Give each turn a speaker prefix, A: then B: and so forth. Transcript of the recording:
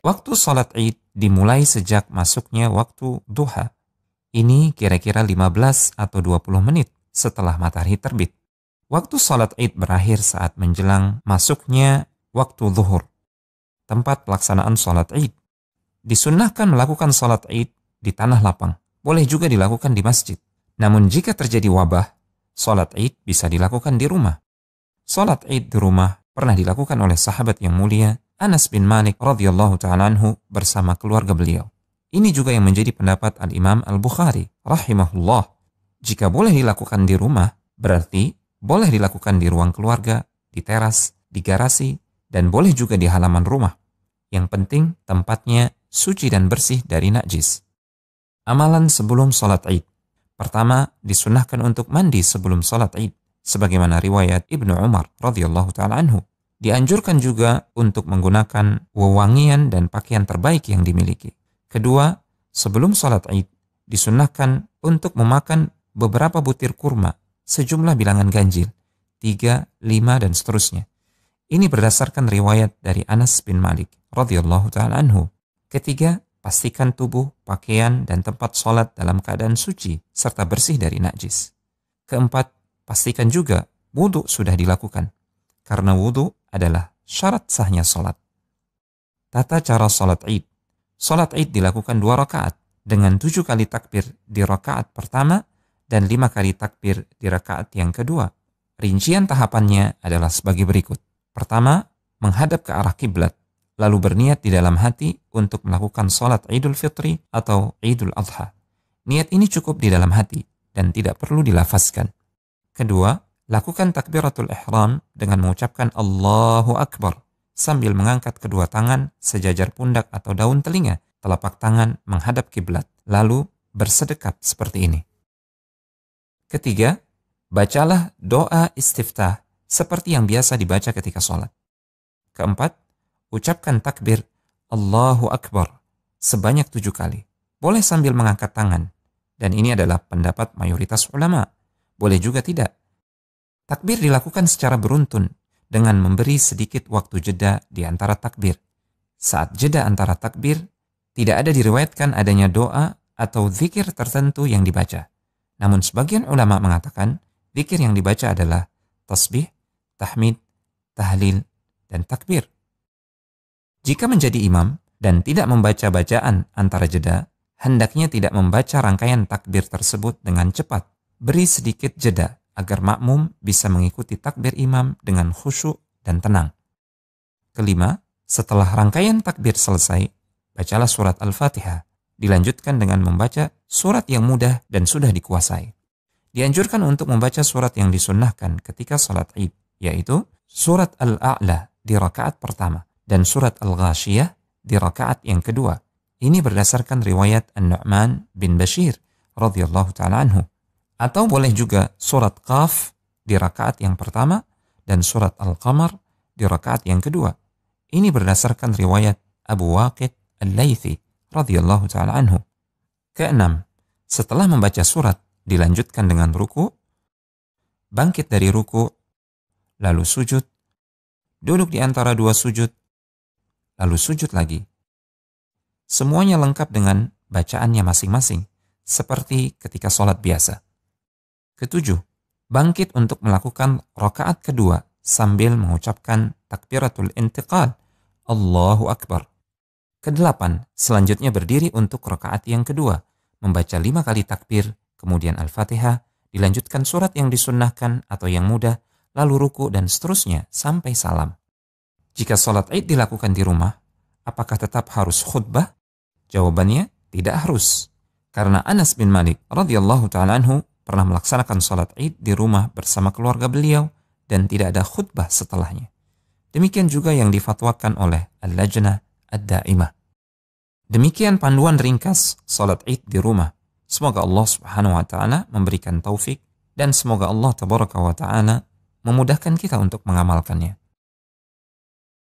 A: Waktu sholat id dimulai sejak masuknya waktu duha. Ini kira-kira 15 atau 20 menit setelah matahari terbit. Waktu sholat id berakhir saat menjelang masuknya waktu zuhur. Tempat pelaksanaan sholat id. disunahkan melakukan sholat id di tanah lapang. Boleh juga dilakukan di masjid. Namun jika terjadi wabah, sholat id bisa dilakukan di rumah. Sholat id di rumah pernah dilakukan oleh sahabat yang mulia Anas bin Malik radhiyallahu taala bersama keluarga beliau. Ini juga yang menjadi pendapat Al-Imam Al-Bukhari rahimahullah. Jika boleh dilakukan di rumah, berarti boleh dilakukan di ruang keluarga, di teras, di garasi, dan boleh juga di halaman rumah. Yang penting tempatnya suci dan bersih dari najis. Amalan sebelum sholat id Pertama, disunahkan untuk mandi sebelum sholat Id sebagaimana riwayat Ibnu Umar radhiyallahu taala anhu. Dianjurkan juga untuk menggunakan wewangian dan pakaian terbaik yang dimiliki. Kedua, sebelum sholat Id disunahkan untuk memakan beberapa butir kurma, sejumlah bilangan ganjil, tiga lima dan seterusnya. Ini berdasarkan riwayat dari Anas bin Malik radhiyallahu taala anhu. Ketiga, pastikan tubuh, pakaian, dan tempat sholat dalam keadaan suci serta bersih dari najis. Keempat, pastikan juga wudhu sudah dilakukan, karena wudhu adalah syarat sahnya sholat. Tata cara sholat id. Sholat id dilakukan dua rakaat dengan tujuh kali takbir di rakaat pertama dan lima kali takbir di rakaat yang kedua. Rincian tahapannya adalah sebagai berikut. Pertama, menghadap ke arah kiblat lalu berniat di dalam hati untuk melakukan sholat Idul Fitri atau Idul Adha. Niat ini cukup di dalam hati dan tidak perlu dilafazkan. Kedua, lakukan takbiratul ihram dengan mengucapkan Allahu Akbar sambil mengangkat kedua tangan sejajar pundak atau daun telinga, telapak tangan menghadap kiblat, lalu bersedekap seperti ini. Ketiga, bacalah doa istiftah seperti yang biasa dibaca ketika sholat. Keempat, ucapkan takbir Allahu Akbar sebanyak tujuh kali. Boleh sambil mengangkat tangan. Dan ini adalah pendapat mayoritas ulama. Boleh juga tidak. Takbir dilakukan secara beruntun dengan memberi sedikit waktu jeda di antara takbir. Saat jeda antara takbir, tidak ada diriwayatkan adanya doa atau zikir tertentu yang dibaca. Namun sebagian ulama mengatakan zikir yang dibaca adalah tasbih, tahmid, tahlil, dan takbir. Jika menjadi imam dan tidak membaca bacaan antara jeda, hendaknya tidak membaca rangkaian takbir tersebut dengan cepat. Beri sedikit jeda agar makmum bisa mengikuti takbir imam dengan khusyuk dan tenang. Kelima, setelah rangkaian takbir selesai, bacalah surat Al-Fatihah. Dilanjutkan dengan membaca surat yang mudah dan sudah dikuasai. Dianjurkan untuk membaca surat yang disunnahkan ketika salat Id, yaitu surat Al-A'la di rakaat pertama dan surat Al-Ghashiyah di rakaat yang kedua. Ini berdasarkan riwayat An-Nu'man bin Bashir radhiyallahu taala anhu. Atau boleh juga surat Qaf di rakaat yang pertama dan surat Al-Qamar di rakaat yang kedua. Ini berdasarkan riwayat Abu Waqid Al-Laythi radhiyallahu taala anhu. Keenam, setelah membaca surat dilanjutkan dengan ruku, bangkit dari ruku, lalu sujud, duduk di antara dua sujud lalu sujud lagi. Semuanya lengkap dengan bacaannya masing-masing, seperti ketika sholat biasa. Ketujuh, bangkit untuk melakukan rokaat kedua sambil mengucapkan takbiratul intiqal, Allahu Akbar. Kedelapan, selanjutnya berdiri untuk rokaat yang kedua, membaca lima kali takbir, kemudian Al-Fatihah, dilanjutkan surat yang disunnahkan atau yang mudah, lalu ruku dan seterusnya sampai salam. Jika sholat id dilakukan di rumah, apakah tetap harus khutbah? Jawabannya tidak harus. Karena Anas bin Malik radhiyallahu taala anhu pernah melaksanakan salat Id di rumah bersama keluarga beliau dan tidak ada khutbah setelahnya. Demikian juga yang difatwakan oleh Al-Lajnah Ad-Daimah. Demikian panduan ringkas salat Id di rumah. Semoga Allah Subhanahu wa taala memberikan taufik dan semoga Allah tabaraka wa taala memudahkan kita untuk mengamalkannya.